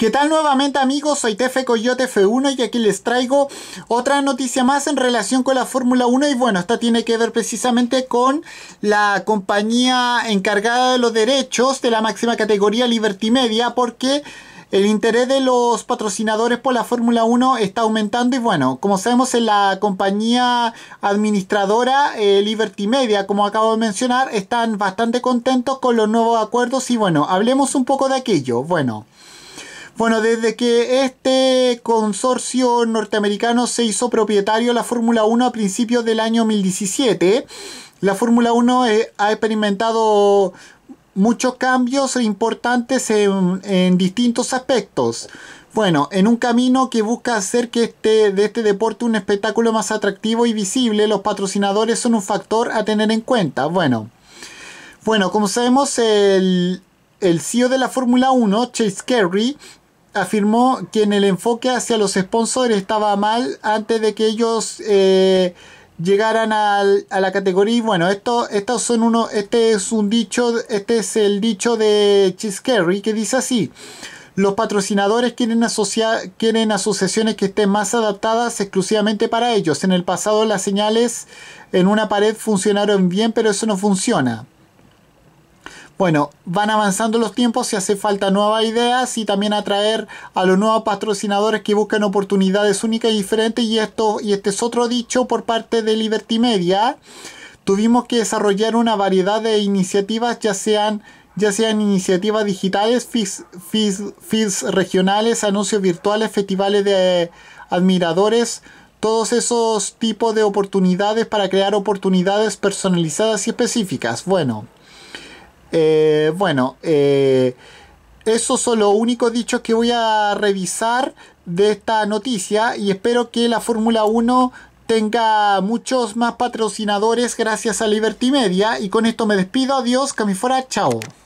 ¿Qué tal nuevamente amigos? Soy Tefe Coyote F1 y aquí les traigo otra noticia más en relación con la Fórmula 1 y bueno, esta tiene que ver precisamente con la compañía encargada de los derechos de la máxima categoría Liberty Media porque el interés de los patrocinadores por la Fórmula 1 está aumentando y bueno, como sabemos en la compañía administradora eh, Liberty Media, como acabo de mencionar, están bastante contentos con los nuevos acuerdos y bueno, hablemos un poco de aquello. Bueno. Bueno, desde que este consorcio norteamericano se hizo propietario de la Fórmula 1 a principios del año 2017, la Fórmula 1 eh, ha experimentado muchos cambios importantes en, distintos aspectos. Bueno, en un camino que busca hacer que este, de este deporte un espectáculo más atractivo y visible, los patrocinadores son un factor a tener en cuenta. Bueno, bueno como sabemos, el, el CEO de la Fórmula 1, Chase Carey, afirmó que en el enfoque hacia los sponsors estaba mal antes de que ellos eh, llegaran a la categoría. Y bueno, esto, estos son uno, este es un dicho, este es el dicho de Chis que dice así. Los patrocinadores quieren, quieren asociaciones que estén más adaptadas exclusivamente para ellos. En el pasado las señales en una pared funcionaron bien, pero eso no funciona. Bueno, van avanzando los tiempos y hace falta nuevas ideas y también atraer a los nuevos patrocinadores que buscan oportunidades únicas y diferentes. Y, esto, y este es otro dicho por parte de Liberty Media. Tuvimos que desarrollar una variedad de iniciativas, ya sean ya sean iniciativas digitales, feeds, regionales, anuncios virtuales, festivales de admiradores, todos esos tipos de oportunidades para crear oportunidades personalizadas y específicas. Bueno, eh, bueno, eh, esos son los únicos dichos que voy a revisar de esta noticia y espero que la Fórmula 1 tenga muchos más patrocinadores gracias a Liberty Media y con esto me despido, adiós, camifora, fuera, chao.